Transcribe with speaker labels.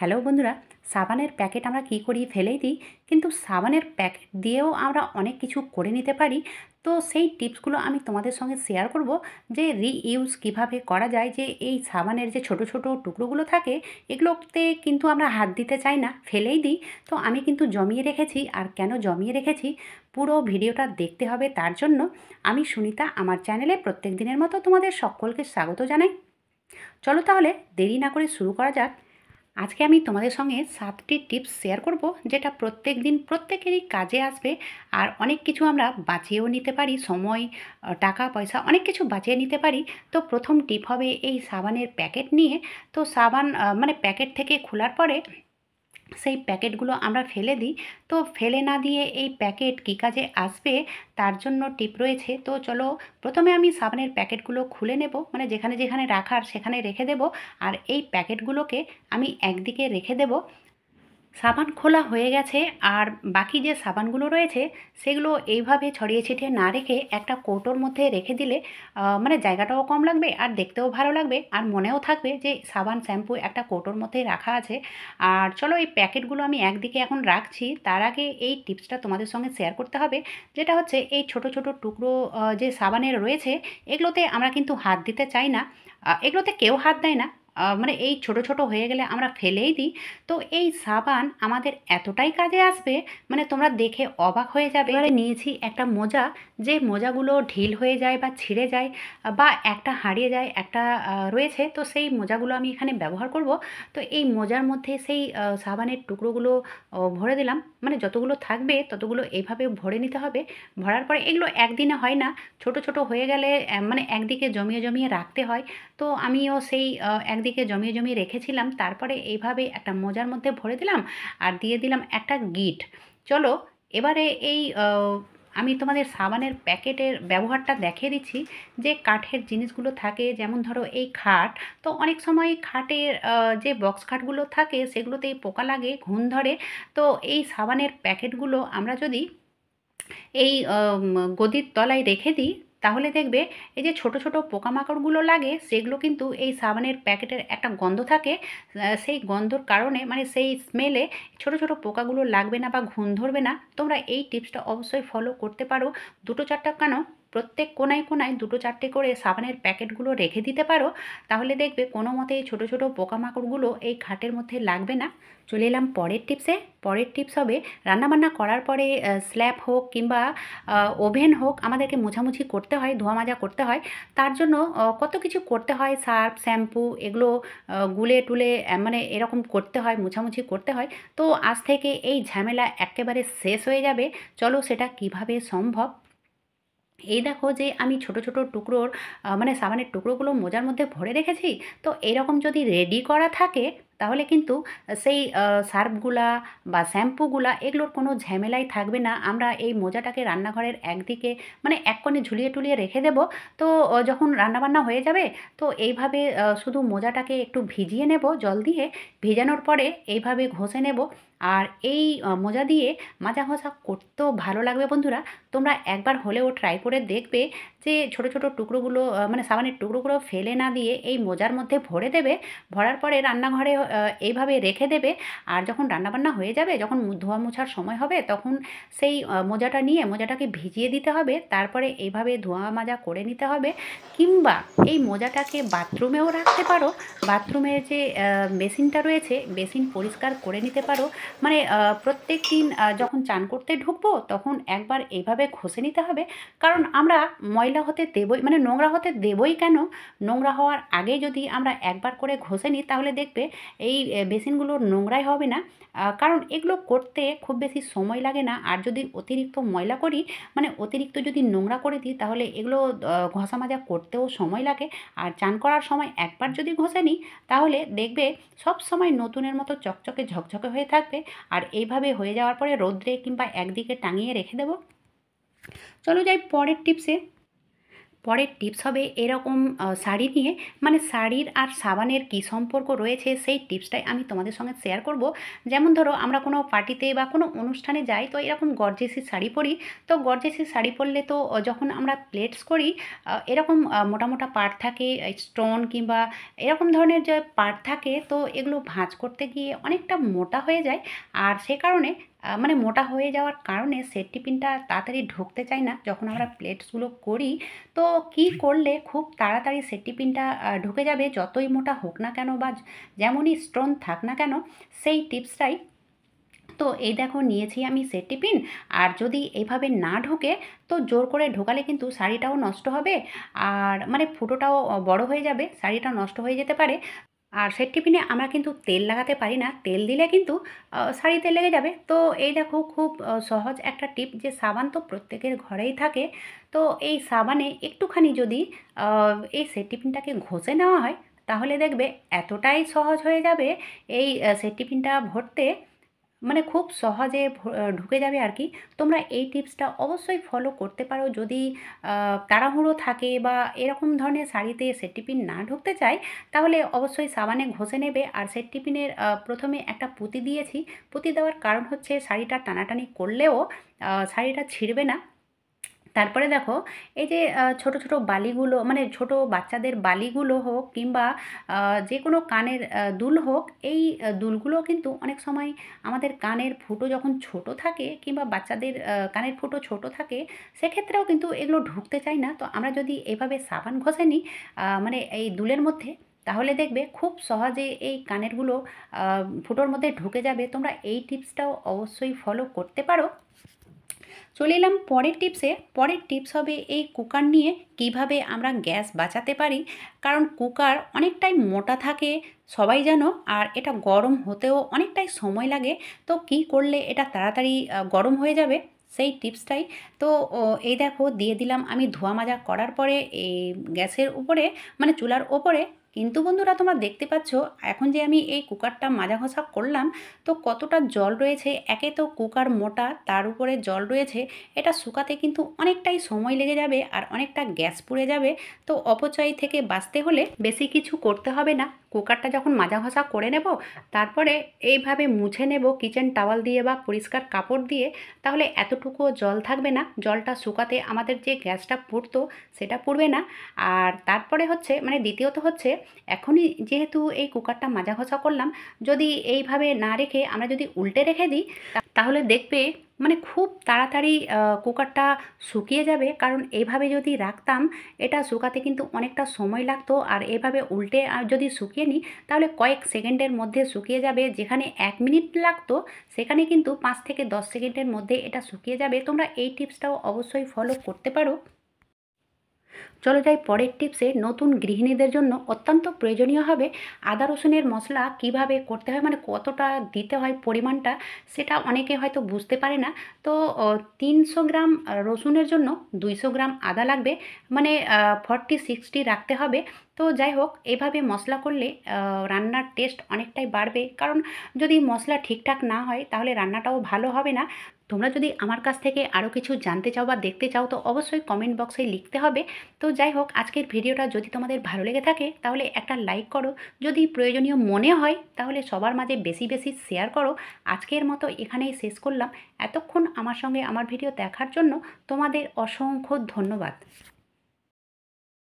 Speaker 1: hello বন্ধুরা সাবানের packet আমরা কি করি ফেলেই দিই কিন্তু সাবানের প্যাকেট দিয়েও আমরা অনেক কিছু করে নিতে পারি তো সেই টিপসগুলো আমি তোমাদের সঙ্গে শেয়ার করব যে রিইউজ কিভাবে করা যায় যে এই সাবানের যে ছোট ছোট টুকরোগুলো থাকে এগুলোতে কিন্তু আমরা হাত দিতে চাই না ফেলেই দিই তো আমি কিন্তু জমিয়ে রেখেছি আর কেন জমিয়ে রেখেছি পুরো ভিডিওটা দেখতে হবে তার জন্য আমি সুনিতা আমার চ্যানেলে প্রত্যেক দিনের মতো তোমাদের সকলকে স্বাগত জানাই চলো তাহলে দেরি না করে শুরু করা যাক আজকে আমি তোমাদের সঙ্গে সাতটি টিপস শেয়ার করব যেটা প্রত্যেক দিন প্রত্যেকেরই কাজে আসবে আর অনেক কিছু আমরা বাঁচিয়েও নিতে পারি সময় টাকা পয়সা অনেক কিছু বাঁচিয়ে নিতে পারি তো প্রথম টিপ হবে এই সাবানের প্যাকেট নিয়ে তো সাবান মানে প্যাকেট থেকে খোলার পরে সেই প্যাকেটগুলো আমরা ফেলে দিই তো ফেলে না দিয়ে এই প্যাকেট কী কাজে আসবে তার জন্য টিপ রয়েছে তো চলো প্রথমে আমি সাবানের প্যাকেটগুলো খুলে নেব মানে যেখানে যেখানে রাখার সেখানে রেখে দেব আর এই প্যাকেটগুলোকে আমি একদিকে রেখে দেব সাবান খোলা হয়ে গেছে আর বাকি যে সাবানগুলো রয়েছে সেগুলো এইভাবে ছড়িয়ে ছিটিয়ে না রেখে একটা কৌটোর মধ্যে রেখে দিলে মানে জায়গাটাও কম লাগবে আর দেখতেও ভালো লাগবে আর মনেও থাকবে যে সাবান শ্যাম্পু একটা কৌটোর মধ্যে রাখা আছে আর চলো এই প্যাকেটগুলো আমি একদিকে এখন রাখছি তার আগে এই টিপসটা তোমাদের সঙ্গে শেয়ার করতে হবে যেটা হচ্ছে এই ছোট ছোট টুকরো যে সাবানের রয়েছে এগুলোতে আমরা কিন্তু হাত দিতে চাই না এগুলোতে কেউ হাত দেয় না মানে এই ছোট ছোট হয়ে গেলে আমরা ফেলেই দিই তো এই সাবান আমাদের এতটাই কাজে আসবে মানে তোমরা দেখে অবাক হয়ে যাবে এবারে নিয়েছি একটা মোজা যে মোজাগুলো ঢিল হয়ে যায় বা ছিঁড়ে যায় বা একটা হারিয়ে যায় একটা রয়েছে তো সেই মোজাগুলো আমি এখানে ব্যবহার করব তো এই মোজার মধ্যে সেই সাবানের টুকরোগুলো ভরে দিলাম মানে যতগুলো থাকবে ততগুলো এইভাবে ভরে নিতে হবে ভরার পরে এগুলো একদিনে হয় না ছোট ছোট হয়ে গেলে মানে একদিকে জমিয়ে জমিয়ে রাখতে হয় তো আমিও সেই একদিকে জমিয়ে জমিয়ে রেখেছিলাম তারপরে এইভাবে একটা মোজার মধ্যে ভরে দিলাম আর দিয়ে দিলাম একটা গিট চলো এবারে এই আমি তোমাদের সাবানের প্যাকেটের ব্যবহারটা দেখিয়ে দিচ্ছি যে কাঠের জিনিসগুলো থাকে যেমন ধরো এই খাট তো অনেক সময় খাটের যে বক্স খাটগুলো থাকে সেগুলোতে পোকা লাগে ঘুম ধরে তো এই সাবানের প্যাকেটগুলো আমরা যদি এই গদির তলায় রেখে দিই তাহলে দেখবে এই যে ছোট ছোট পোকামাকড়গুলো লাগে সেগুলো কিন্তু এই সাবানের প্যাকেটের একটা গন্ধ থাকে সেই গন্ধর কারণে মানে সেই স্মেলে ছোট ছোট পোকাগুলো লাগবে না বা ঘুম ধরবে না তোমরা এই টিপসটা অবশ্যই ফলো করতে পারো দুটো চারটা কেন প্রত্যেক কোনায় কোনায় দুটো চারটে করে সাবানের প্যাকেটগুলো রেখে দিতে পারো তাহলে দেখবে কোনো মতে এই ছোটো ছোটো পোকামাকড়গুলো এই খাটের মধ্যে লাগবে না চলে এলাম পরের টিপসে পরের টিপস হবে রান্নাবান্না করার পরে স্ল্যাব হোক কিংবা ওভেন হোক আমাদেরকে মোছামুছি করতে হয় ধোয়া মাজা করতে হয় তার জন্য কত কিছু করতে হয় সার্ফ শ্যাম্পু এগুলো গুলে টুলে মানে এরকম করতে হয় মোছামুছি করতে হয় তো আজ থেকে এই ঝামেলা একেবারে শেষ হয়ে যাবে চলো সেটা কিভাবে সম্ভব এই দেখো যে আমি ছোট ছোট টুকরোর মানে সাবানের টুকরোগুলো মোজার মধ্যে ভরে রেখেছি তো এরকম যদি রেডি করা থাকে তাহলে কিন্তু সেই সার্ফগুলা বা শ্যাম্পুগুলা এগুলোর কোনো ঝামেলাই থাকবে না আমরা এই মোজাটাকে রান্নাঘরের একদিকে মানে এক কোণে ঝুলিয়ে টুলিয়ে রেখে দেব তো যখন রান্নাবান্না হয়ে যাবে তো এইভাবে শুধু মোজাটাকে একটু ভিজিয়ে নেব জল দিয়ে ভেজানোর পরে এইভাবে ঘষে নেব আর এই মোজা দিয়ে মাজা ঘষা করতেও ভালো লাগবে বন্ধুরা তোমরা একবার হলেও ট্রাই করে দেখবে যে ছোট ছোট টুকরোগুলো মানে সাবানের টুকরোগুলো ফেলে না দিয়ে এই মোজার মধ্যে ভরে দেবে ভরার পরে রান্নাঘরে এইভাবে রেখে দেবে আর যখন রান্নাবান্না হয়ে যাবে যখন ধোয়া মোছার সময় হবে তখন সেই মোজাটা নিয়ে মোজাটাকে ভিজিয়ে দিতে হবে তারপরে এইভাবে ধোয়া মাজা করে নিতে হবে কিংবা এই মোজাটাকে বাথরুমেও রাখতে পারো বাথরুমের যে মেশিনটা রয়েছে মেশিন পরিষ্কার করে নিতে পারো মানে প্রত্যেক দিন যখন চান করতে ঢুকবো তখন একবার এইভাবে ঘষে নিতে হবে কারণ আমরা ময়লা হতে দেবই মানে নোংরা হতে দেবই কেন নোংরা হওয়ার আগে যদি আমরা একবার করে ঘষে নিই তাহলে দেখবে এই বেসিনগুলো নোংরাই হবে না কারণ এগুলো করতে খুব বেশি সময় লাগে না আর যদি অতিরিক্ত ময়লা করি মানে অতিরিক্ত যদি নোংরা করে দিই তাহলে এগুলো ঘষা মাজা করতেও সময় লাগে আর চান করার সময় একবার যদি ঘষে নিই তাহলে দেখবে সব সময় নতুনের মতো চকচকে ঝকঝকে হয়ে থাকবে থাকবে আর এইভাবে হয়ে যাওয়ার পরে রোদ্রে কিংবা একদিকে টাঙিয়ে রেখে দেবো চলো যাই পরের টিপসে পরের টিপস হবে এরকম শাড়ি নিয়ে মানে শাড়ির আর সাবানের কি সম্পর্ক রয়েছে সেই টিপসটাই আমি তোমাদের সঙ্গে শেয়ার করব যেমন ধরো আমরা কোনো পার্টিতে বা কোনো অনুষ্ঠানে যাই তো এরকম গর্জেসি শাড়ি পরি তো গর্জেসি শাড়ি পরলে তো যখন আমরা প্লেটস করি এরকম মোটা মোটা পার্ট থাকে স্টোন কিংবা এরকম ধরনের যে পার্ট থাকে তো এগুলো ভাঁজ করতে গিয়ে অনেকটা মোটা হয়ে যায় আর সে কারণে মানে মোটা হয়ে যাওয়ার কারণে সেট টিফিনটা তাড়াতাড়ি ঢুকতে চায় না যখন আমরা প্লেটসগুলো করি তো কি করলে খুব তাড়াতাড়ি সেট টিফিনটা ঢুকে যাবে যতই মোটা হোক না কেন বা যেমনই স্ট্রং থাক না কেন সেই টিপসটাই তো এই দেখো নিয়েছি আমি সেট টিফিন আর যদি এইভাবে না ঢোকে তো জোর করে ঢোকালে কিন্তু শাড়িটাও নষ্ট হবে আর মানে ফুটোটাও বড় হয়ে যাবে শাড়িটা নষ্ট হয়ে যেতে পারে আর সেট টিফিনে আমরা কিন্তু তেল লাগাতে পারি না তেল দিলে কিন্তু শাড়িতে লেগে যাবে তো এই দেখো খুব সহজ একটা টিপ যে সাবান তো প্রত্যেকের ঘরেই থাকে তো এই সাবানে একটুখানি যদি এই সেট টিফিনটাকে ঘষে নেওয়া হয় তাহলে দেখবে এতটাই সহজ হয়ে যাবে এই সেট টিফিনটা ভরতে মানে খুব সহজে ঢুকে যাবে আর কি তোমরা এই টিপসটা অবশ্যই ফলো করতে পারো যদি তাড়াহুড়ো থাকে বা এরকম ধরনের শাড়িতে সেট টিফিন না ঢুকতে চায় তাহলে অবশ্যই সাবানে ঘষে নেবে আর সেট টিফিনের প্রথমে একটা পুঁতি দিয়েছি পুঁতি দেওয়ার কারণ হচ্ছে শাড়িটা টানাটানি করলেও শাড়িটা ছিঁড়বে না তারপরে দেখো এই যে ছোট ছোট বালিগুলো মানে ছোট বাচ্চাদের বালিগুলো হোক কিংবা যে কোনো কানের দুল হোক এই দুলগুলো কিন্তু অনেক সময় আমাদের কানের ফুটো যখন ছোট থাকে কিংবা বাচ্চাদের কানের ফুটো ছোট থাকে সেক্ষেত্রেও কিন্তু এগুলো ঢুকতে চায় না তো আমরা যদি এভাবে সাবান ঘষে নিই মানে এই দুলের মধ্যে তাহলে দেখবে খুব সহজে এই কানেরগুলো ফুটোর মধ্যে ঢুকে যাবে তোমরা এই টিপসটাও অবশ্যই ফলো করতে পারো চলে এলাম পরের টিপসে পরের টিপস হবে এই কুকার নিয়ে কিভাবে আমরা গ্যাস বাঁচাতে পারি কারণ কুকার অনেকটাই মোটা থাকে সবাই জানো আর এটা গরম হতেও অনেকটাই সময় লাগে তো কি করলে এটা তাড়াতাড়ি গরম হয়ে যাবে সেই টিপসটাই তো এই দেখো দিয়ে দিলাম আমি ধোয়া মাজা করার পরে এই গ্যাসের উপরে মানে চুলার ওপরে কিন্তু বন্ধুরা তোমরা দেখতে পাচ্ছ এখন যে আমি এই কুকারটা মাজা ঘষা করলাম তো কতটা জল রয়েছে একে তো কুকার মোটা তার উপরে জল রয়েছে এটা শুকাতে কিন্তু অনেকটাই সময় লেগে যাবে আর অনেকটা গ্যাস পুড়ে যাবে তো অপচয় থেকে বাঁচতে হলে বেশি কিছু করতে হবে না কুকারটা যখন মাজা ঘষা করে নেব তারপরে এইভাবে মুছে নেব কিচেন টাওয়াল দিয়ে বা পরিষ্কার কাপড় দিয়ে তাহলে এতটুকুও জল থাকবে না জলটা শুকাতে আমাদের যে গ্যাসটা পুড়তো সেটা পুড়বে না আর তারপরে হচ্ছে মানে দ্বিতীয়ত হচ্ছে এখনই যেহেতু এই কুকারটা মাজা ঘষা করলাম যদি এইভাবে না রেখে আমরা যদি উল্টে রেখে দিই তাহলে দেখবে মানে খুব তাড়াতাড়ি কুকারটা শুকিয়ে যাবে কারণ এভাবে যদি রাখতাম এটা শুকাতে কিন্তু অনেকটা সময় লাগতো আর এভাবে উল্টে যদি শুকিয়ে নিই তাহলে কয়েক সেকেন্ডের মধ্যে শুকিয়ে যাবে যেখানে এক মিনিট লাগতো সেখানে কিন্তু পাঁচ থেকে দশ সেকেন্ডের মধ্যে এটা শুকিয়ে যাবে তোমরা এই টিপসটাও অবশ্যই ফলো করতে পারো চলো যাই পরের টিপসে নতুন গৃহিণীদের জন্য অত্যন্ত প্রয়োজনীয় হবে আদা রসুনের মশলা কিভাবে করতে হয় মানে কতটা দিতে হয় পরিমাণটা সেটা অনেকে হয়তো বুঝতে পারে না তো তিনশো গ্রাম রসুনের জন্য দুইশো গ্রাম আদা লাগবে মানে ফর্টি সিক্সটি রাখতে হবে তো যাই হোক এভাবে মশলা করলে রান্নার টেস্ট অনেকটাই বাড়বে কারণ যদি মশলা ঠিকঠাক না হয় তাহলে রান্নাটাও ভালো হবে না তোমরা যদি আমার কাছ থেকে আরও কিছু জানতে চাও বা দেখতে চাও তো অবশ্যই কমেন্ট বক্সে লিখতে হবে তো যাই হোক আজকের ভিডিওটা যদি তোমাদের ভালো লেগে থাকে তাহলে একটা লাইক করো যদি প্রয়োজনীয় মনে হয় তাহলে সবার মাঝে বেশি বেশি শেয়ার করো আজকের মতো এখানেই শেষ করলাম এতক্ষণ আমার সঙ্গে আমার ভিডিও দেখার জন্য তোমাদের অসংখ্য ধন্যবাদ